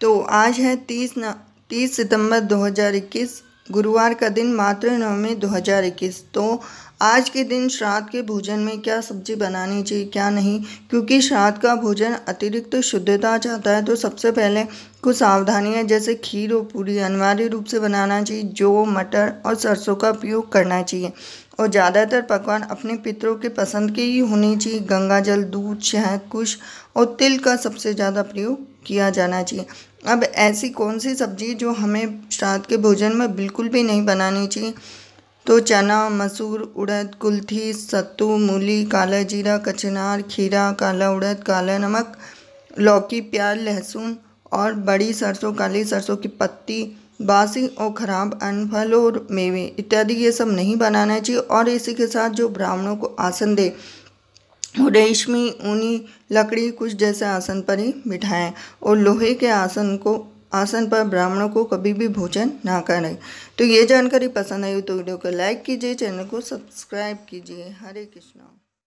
तो आज है तीस न तीस सितंबर 2021 गुरुवार का दिन मातृ नवमी 2021 तो आज के दिन श्राद्ध के भोजन में क्या सब्जी बनानी चाहिए क्या नहीं क्योंकि श्राद्ध का भोजन अतिरिक्त तो शुद्धता चाहता है तो सबसे पहले कुछ सावधानियां जैसे खीर और पूरी अनिवार्य रूप से बनाना चाहिए जो मटर और सरसों का उपयोग करना चाहिए और ज़्यादातर पकवान अपने पितरों के पसंद के ही होने चाहिए गंगा जल दूध शहद कुश और तिल का सबसे ज़्यादा प्रयोग किया जाना चाहिए अब ऐसी कौन सी सब्जी जो हमें श्राद्ध के भोजन में बिल्कुल भी नहीं बनानी चाहिए तो चना मसूर उड़द कुल्थी सत्तू मूली काला जीरा कचनार खीरा काला उड़द काला नमक लौकी प्याज लहसुन और बड़ी सरसों काली सरसों की पत्ती बासी और ख़राब अन्न फल और मेवे इत्यादि ये सब नहीं बनाना चाहिए और इसी के साथ जो ब्राह्मणों को आसन दे रेशमी ऊनी लकड़ी कुछ जैसे आसन पर ही बिठाएं और लोहे के आसन को आसन पर ब्राह्मणों को कभी भी भोजन ना करें तो ये जानकारी पसंद आई तो वीडियो को लाइक कीजिए चैनल को सब्सक्राइब कीजिए हरे कृष्णा